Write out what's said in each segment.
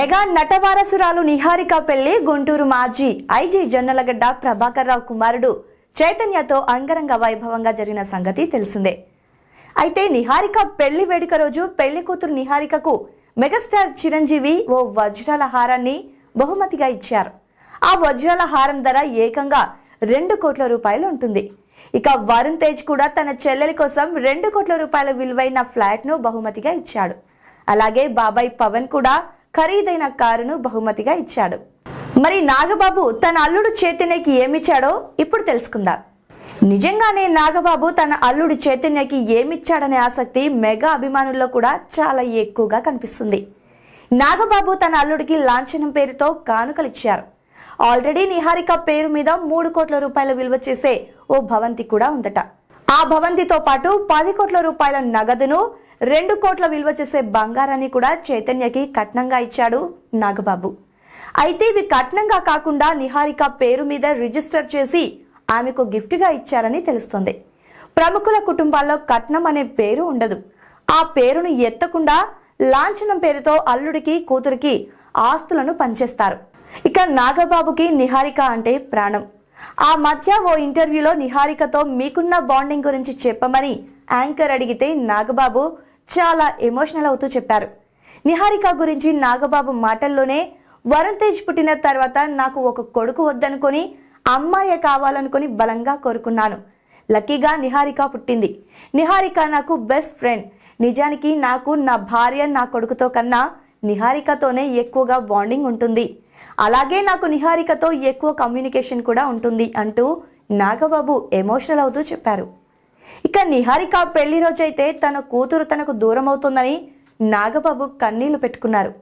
mega నటవారసురాలు Niharika పెళ్లి గుంటూరు మాజీ IG Jonnalagadda Prabhakar రావు కుమారుడు చైతన్యతో అంగరంగ వైభవంగా జరిగిన సంగతి తెలిసిందే అయితే నిహారిక పెళ్లి వేడుక రోజు పెళ్లి కూతురు నిహారికకు మెగాస్టార్ చిరంజీవి ఓ వజ్రాల హారాన్ని బహుమతిగా ఇచ్చారు ఆ వజ్రాల హారం ధర ఏకంగా రెండు కోట్ల రూపాయలు ఉంటుంది ఇక వరుణ్ తేజ్ కూడా తన చెల్లెలి కోసం రెండు కోట్ల రూపాయల విలువైన ఫ్లాట్ను బహుమతిగా ఇచ్చాడు అలాగే బాబాయ్ పవన్ కూడా ఖరీదైన కారును బహుమతిగా ఇచ్చాడు మరి నాగబాబు తన అల్లుడు చైతన్యకి ఏమిచ్చాడో ఇప్పుడు తెలుసుకుందాం నిజంగానే నాగబాబు తన అల్లుడు చైతన్యకి ఏమిచ్చాడనే ఆసక్తి మెగా అభిమానుల్లో కూడా చాలా ఎక్కువగా కనిపిస్తుంది నాగబాబు తన అల్లుడికి లాంఛనం పేరుతో కానుకలిచ్చారు ఆల్రెడీ నిహారిక పేరు మీద మూడు కోట్ల రూపాయల విలువ చేసే ఓ భవంతి కూడా ఉందట ఆ భవంతితో పాటు పది కోట్ల రూపాయల నగదును రెండు కోట్ల విలువ చేసే బంగారాన్ని కూడా చైతన్యకి కట్నంగా ఇచ్చాడు నాగబాబు అయితే ఇవి కట్నంగా కాకుండా నిహారిక పేరు మీద రిజిస్టర్ చేసి ఆమెకు గిఫ్ట్గా ఇచ్చారని తెలుస్తుంది ప్రముఖుల కుటుంబాల్లో కట్నం అనే పేరు ఉండదు ఆ పేరును ఎత్తకుండా లాంఛనం పేరుతో అల్లుడికి కూతురికి ఆస్తులను పంచేస్తారు ఇక నాగబాబుకి నిహారిక అంటే ప్రాణం ఆ మధ్య ఓ ఇంటర్వ్యూలో నిహారికతో మీకున్న బాండింగ్ గురించి చెప్పమని యాంకర్ అడిగితే నాగబాబు చాలా ఎమోషనల్ అవుతూ చెప్పారు నిహారిక గురించి నాగబాబు మాటల్లోనే వరుణ్ తేజ్ పుట్టిన తర్వాత నాకు ఒక కొడుకు వద్దనుకొని అమ్మాయి కావాలనుకుని బలంగా కోరుకున్నాను లక్కీగా నిహారిక పుట్టింది నిహారిక నాకు బెస్ట్ ఫ్రెండ్ నిజానికి నాకు నా భార్య నా కొడుకుతో కన్నా నిహారికతోనే ఎక్కువగా బాండింగ్ ఉంటుంది అలాగే నాకు నిహారికతో ఎక్కువ కమ్యూనికేషన్ కూడా ఉంటుంది అంటూ నాగబాబు ఎమోషనల్ అవుతూ చెప్పారు ఇక నిహారిక పెళ్లి రోజైతే తన కూతురు తనకు దూరం అవుతుందని నాగబాబు కన్నీళ్లు పెట్టుకున్నారు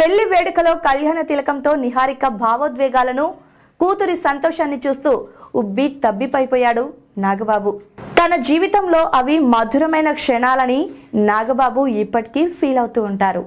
పెళ్లి వేడుకలో కళ్యాణ తిలకంతో నిహారిక భావోద్వేగాలను కూతురి సంతోషాన్ని చూస్తూ ఉబ్బి తబ్బిపైపోయాడు నాగబాబు తన జీవితంలో అవి మధురమైన క్షణాలని నాగబాబు ఇప్పటికీ ఫీల్ అవుతూ ఉంటారు